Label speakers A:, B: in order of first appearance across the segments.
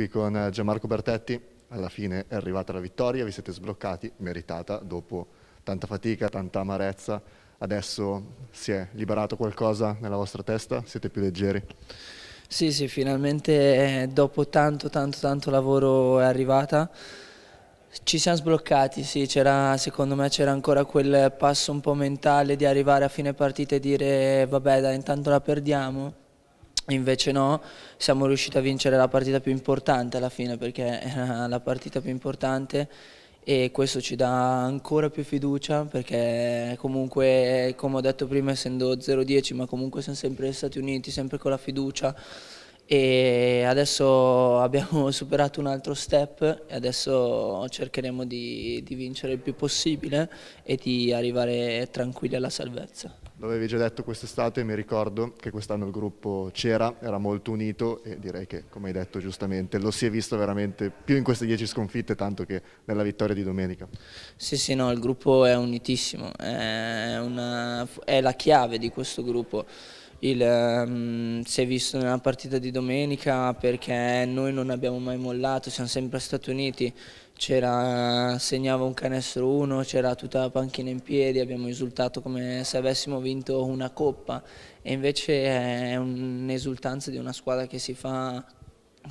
A: qui con eh, Gianmarco Bertetti, alla fine è arrivata la vittoria, vi siete sbloccati, meritata dopo tanta fatica, tanta amarezza, adesso si è liberato qualcosa
B: nella vostra testa, siete più leggeri? Sì, sì, finalmente eh, dopo tanto, tanto, tanto lavoro è arrivata. Ci siamo sbloccati, sì, c'era, secondo me c'era ancora quel passo un po' mentale di arrivare a fine partita e dire vabbè dai, intanto la perdiamo Invece no, siamo riusciti a vincere la partita più importante alla fine perché era eh, la partita più importante e questo ci dà ancora più fiducia perché comunque, come ho detto prima, essendo 0-10 ma comunque siamo sempre stati uniti, sempre con la fiducia e adesso abbiamo superato un altro step e adesso cercheremo di, di vincere il più possibile e di arrivare tranquilli alla salvezza
A: l'avevi già detto quest'estate, mi ricordo che quest'anno il gruppo c'era, era molto unito e direi che, come hai detto giustamente, lo si è visto veramente più in queste dieci sconfitte tanto che nella vittoria di domenica.
B: Sì, sì, no, il gruppo è unitissimo, è, una, è la chiave di questo gruppo il, um, si è visto nella partita di domenica perché noi non abbiamo mai mollato, siamo sempre stati uniti, c'era, segnava un canestro uno, c'era tutta la panchina in piedi, abbiamo esultato come se avessimo vinto una coppa e invece è un'esultanza di una squadra che si fa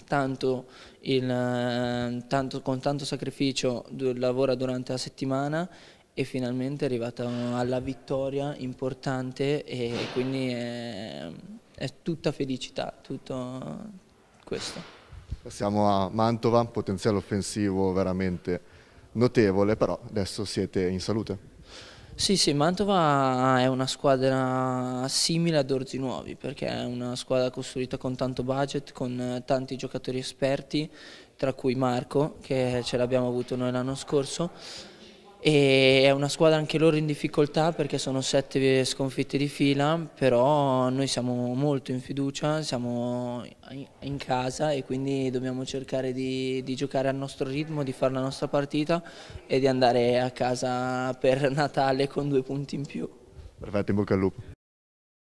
B: tanto, il, ehm, tanto, con tanto sacrificio, lavora durante la settimana e finalmente è arrivata alla vittoria importante e quindi è, è tutta felicità, tutto questo. Passiamo
A: a Mantova, potenziale offensivo veramente notevole, però adesso siete in salute.
B: Sì, sì, Mantova è una squadra simile ad Orzi Nuovi perché è una squadra costruita con tanto budget, con tanti giocatori esperti, tra cui Marco che ce l'abbiamo avuto noi l'anno scorso e è una squadra anche loro in difficoltà perché sono sette sconfitte di fila, però noi siamo molto in fiducia, siamo in casa e quindi dobbiamo cercare di, di giocare al nostro ritmo, di fare la nostra partita e di andare a casa per Natale con due punti in più.
A: Perfetto, in bocca al lupo.